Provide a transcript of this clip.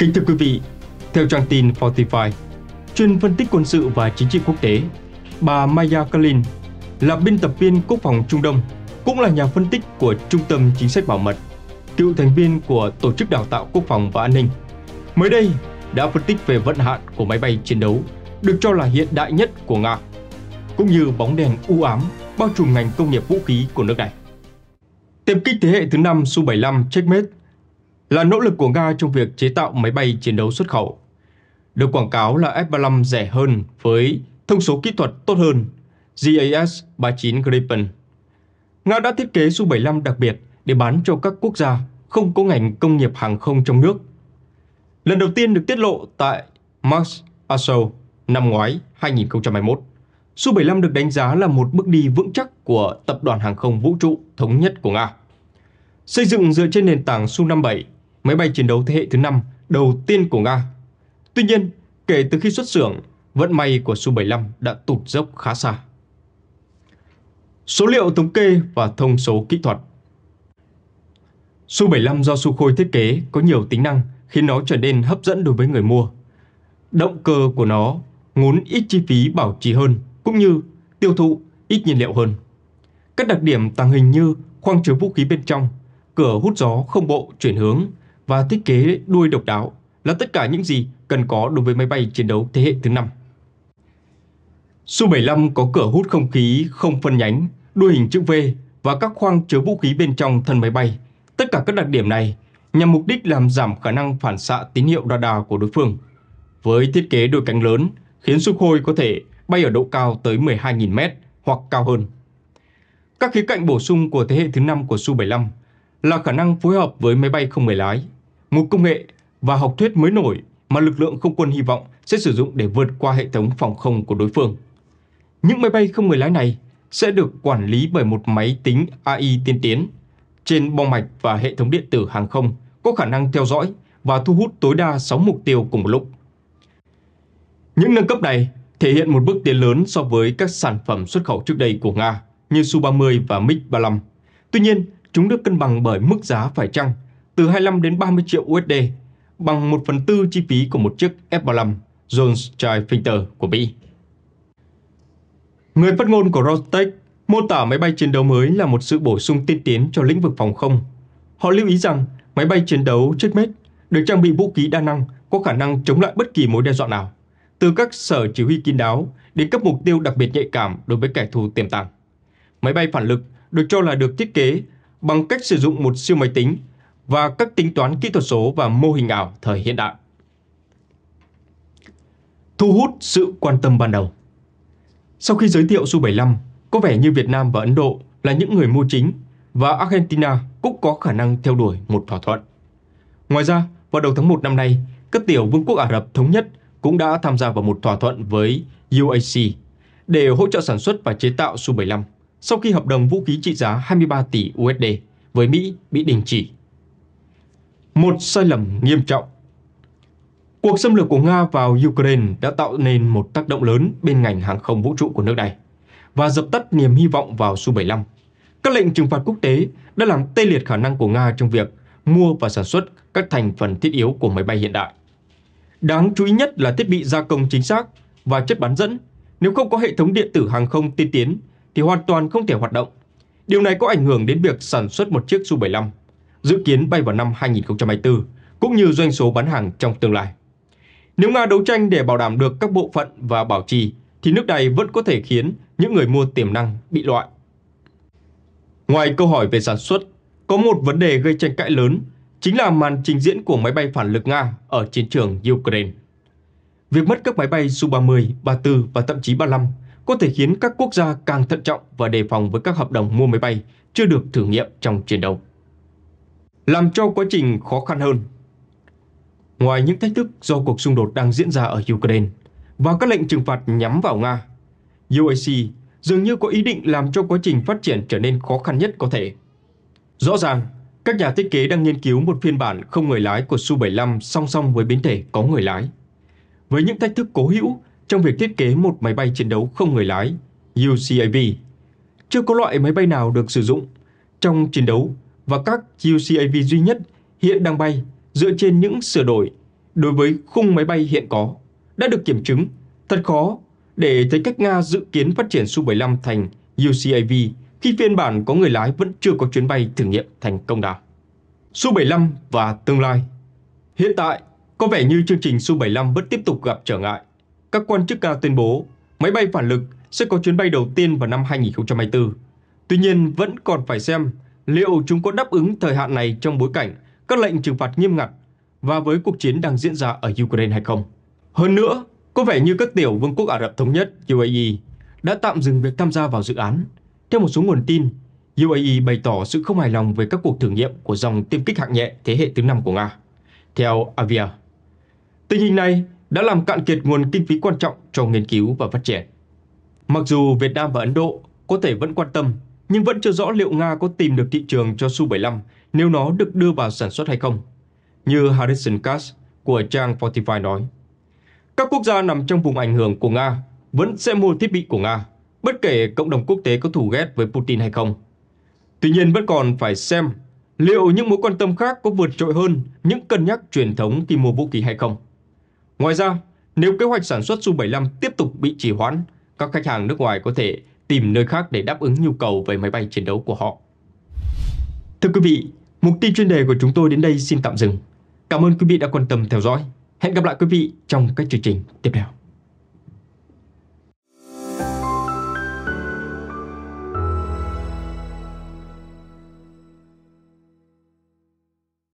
Kính thưa quý vị, theo trang tin Fortify, chuyên phân tích quân sự và chính trị quốc tế, bà Maya Kalin là biên tập viên quốc phòng Trung Đông, cũng là nhà phân tích của Trung tâm Chính sách Bảo mật, cựu thành viên của Tổ chức Đào tạo Quốc phòng và An ninh. Mới đây, đã phân tích về vận hạn của máy bay chiến đấu, được cho là hiện đại nhất của Nga, cũng như bóng đèn u ám bao trùm ngành công nghiệp vũ khí của nước này. Tiêm kích thế hệ thứ 5 Su-75 Checkmate là nỗ lực của Nga trong việc chế tạo máy bay chiến đấu xuất khẩu. Được quảng cáo là F-35 rẻ hơn với thông số kỹ thuật tốt hơn JAS-39 Gripen. Nga đã thiết kế Su-75 đặc biệt để bán cho các quốc gia không có ngành công nghiệp hàng không trong nước. Lần đầu tiên được tiết lộ tại Max Aso năm ngoái 2021. Su-75 được đánh giá là một bước đi vững chắc của Tập đoàn Hàng không Vũ trụ Thống nhất của Nga. Xây dựng dựa trên nền tảng Su-57 máy bay chiến đấu thế hệ thứ 5 đầu tiên của Nga. Tuy nhiên, kể từ khi xuất xưởng, vận may của Su-75 đã tụt dốc khá xa. Số liệu thống kê và thông số kỹ thuật Su-75 do Sukhoi thiết kế có nhiều tính năng khiến nó trở nên hấp dẫn đối với người mua. Động cơ của nó ngốn ít chi phí bảo trì hơn cũng như tiêu thụ ít nhiên liệu hơn. Các đặc điểm tàng hình như khoang chứa vũ khí bên trong, cửa hút gió không bộ chuyển hướng, và thiết kế đuôi độc đáo là tất cả những gì cần có đối với máy bay chiến đấu thế hệ thứ 5. Su-75 có cửa hút không khí không phân nhánh, đuôi hình chữ V và các khoang chứa vũ khí bên trong thân máy bay. Tất cả các đặc điểm này nhằm mục đích làm giảm khả năng phản xạ tín hiệu radar của đối phương. Với thiết kế đôi cánh lớn, khiến Sukhoi có thể bay ở độ cao tới 12.000 mét hoặc cao hơn. Các khía cạnh bổ sung của thế hệ thứ 5 của Su-75 là khả năng phối hợp với máy bay không người lái, một công nghệ và học thuyết mới nổi mà lực lượng không quân hy vọng sẽ sử dụng để vượt qua hệ thống phòng không của đối phương. Những máy bay không người lái này sẽ được quản lý bởi một máy tính AI tiên tiến. Trên bo mạch và hệ thống điện tử hàng không có khả năng theo dõi và thu hút tối đa 6 mục tiêu cùng một lúc. Những nâng cấp này thể hiện một bước tiến lớn so với các sản phẩm xuất khẩu trước đây của Nga như Su-30 và MiG-35. Tuy nhiên, chúng được cân bằng bởi mức giá phải chăng từ 25 đến 30 triệu USD, bằng 1 phần tư chi phí của một chiếc F-35 Jones Fighter của Mỹ. Người phát ngôn của Rostec mô tả máy bay chiến đấu mới là một sự bổ sung tiên tiến cho lĩnh vực phòng không. Họ lưu ý rằng máy bay chiến đấu Checkmate được trang bị vũ khí đa năng có khả năng chống lại bất kỳ mối đe dọa nào, từ các sở chỉ huy kín đáo đến các mục tiêu đặc biệt nhạy cảm đối với kẻ thù tiềm tàng. Máy bay phản lực được cho là được thiết kế bằng cách sử dụng một siêu máy tính và các tính toán kỹ thuật số và mô hình ảo thời hiện đại. Thu hút sự quan tâm ban đầu Sau khi giới thiệu Su-75, có vẻ như Việt Nam và Ấn Độ là những người mua chính và Argentina cũng có khả năng theo đuổi một thỏa thuận. Ngoài ra, vào đầu tháng 1 năm nay, các tiểu vương quốc Ả Rập Thống Nhất cũng đã tham gia vào một thỏa thuận với UAC để hỗ trợ sản xuất và chế tạo Su-75 sau khi hợp đồng vũ khí trị giá 23 tỷ USD với Mỹ bị đình chỉ một sai lầm nghiêm trọng. Cuộc xâm lược của Nga vào Ukraine đã tạo nên một tác động lớn bên ngành hàng không vũ trụ của nước này và dập tắt niềm hy vọng vào Su-75. Các lệnh trừng phạt quốc tế đã làm tê liệt khả năng của Nga trong việc mua và sản xuất các thành phần thiết yếu của máy bay hiện đại. Đáng chú ý nhất là thiết bị gia công chính xác và chất bán dẫn. Nếu không có hệ thống điện tử hàng không tiên tiến thì hoàn toàn không thể hoạt động. Điều này có ảnh hưởng đến việc sản xuất một chiếc Su-75 dự kiến bay vào năm 2024, cũng như doanh số bán hàng trong tương lai. Nếu Nga đấu tranh để bảo đảm được các bộ phận và bảo trì, thì nước này vẫn có thể khiến những người mua tiềm năng bị loại. Ngoài câu hỏi về sản xuất, có một vấn đề gây tranh cãi lớn chính là màn trình diễn của máy bay phản lực Nga ở chiến trường Ukraine. Việc mất các máy bay Su-30, 34 và thậm chí 35 có thể khiến các quốc gia càng thận trọng và đề phòng với các hợp đồng mua máy bay chưa được thử nghiệm trong chiến đấu làm cho quá trình khó khăn hơn. Ngoài những thách thức do cuộc xung đột đang diễn ra ở Ukraine và các lệnh trừng phạt nhắm vào Nga, UAC dường như có ý định làm cho quá trình phát triển trở nên khó khăn nhất có thể. Rõ ràng, các nhà thiết kế đang nghiên cứu một phiên bản không người lái của Su-75 song song với biến thể có người lái. Với những thách thức cố hữu trong việc thiết kế một máy bay chiến đấu không người lái, UCAV, chưa có loại máy bay nào được sử dụng trong chiến đấu và các UCAV duy nhất hiện đang bay dựa trên những sửa đổi đối với khung máy bay hiện có đã được kiểm chứng. Thật khó để thấy cách Nga dự kiến phát triển Su-75 thành UCAV khi phiên bản có người lái vẫn chưa có chuyến bay thử nghiệm thành công nào. Su-75 và tương lai Hiện tại, có vẻ như chương trình Su-75 vẫn tiếp tục gặp trở ngại. Các quan chức Nga tuyên bố máy bay phản lực sẽ có chuyến bay đầu tiên vào năm 2024. Tuy nhiên, vẫn còn phải xem liệu chúng có đáp ứng thời hạn này trong bối cảnh các lệnh trừng phạt nghiêm ngặt và với cuộc chiến đang diễn ra ở Ukraine hay không. Hơn nữa, có vẻ như các tiểu vương quốc Ả Rập Thống Nhất UAE đã tạm dừng việc tham gia vào dự án. Theo một số nguồn tin, UAE bày tỏ sự không hài lòng về các cuộc thử nghiệm của dòng tiêm kích hạng nhẹ thế hệ thứ năm của Nga. Theo Avia, tình hình này đã làm cạn kiệt nguồn kinh phí quan trọng cho nghiên cứu và phát triển. Mặc dù Việt Nam và Ấn Độ có thể vẫn quan tâm nhưng vẫn chưa rõ liệu Nga có tìm được thị trường cho Su-75 nếu nó được đưa vào sản xuất hay không. Như Harrison Katz của trang Fortify nói, các quốc gia nằm trong vùng ảnh hưởng của Nga vẫn sẽ mua thiết bị của Nga, bất kể cộng đồng quốc tế có thù ghét với Putin hay không. Tuy nhiên vẫn còn phải xem liệu những mối quan tâm khác có vượt trội hơn những cân nhắc truyền thống khi mua vũ khí hay không. Ngoài ra, nếu kế hoạch sản xuất Su-75 tiếp tục bị trì hoãn, các khách hàng nước ngoài có thể tìm nơi khác để đáp ứng nhu cầu về máy bay chiến đấu của họ. Thưa quý vị, mục tiêu chuyên đề của chúng tôi đến đây xin tạm dừng. Cảm ơn quý vị đã quan tâm theo dõi. Hẹn gặp lại quý vị trong các chương trình tiếp theo.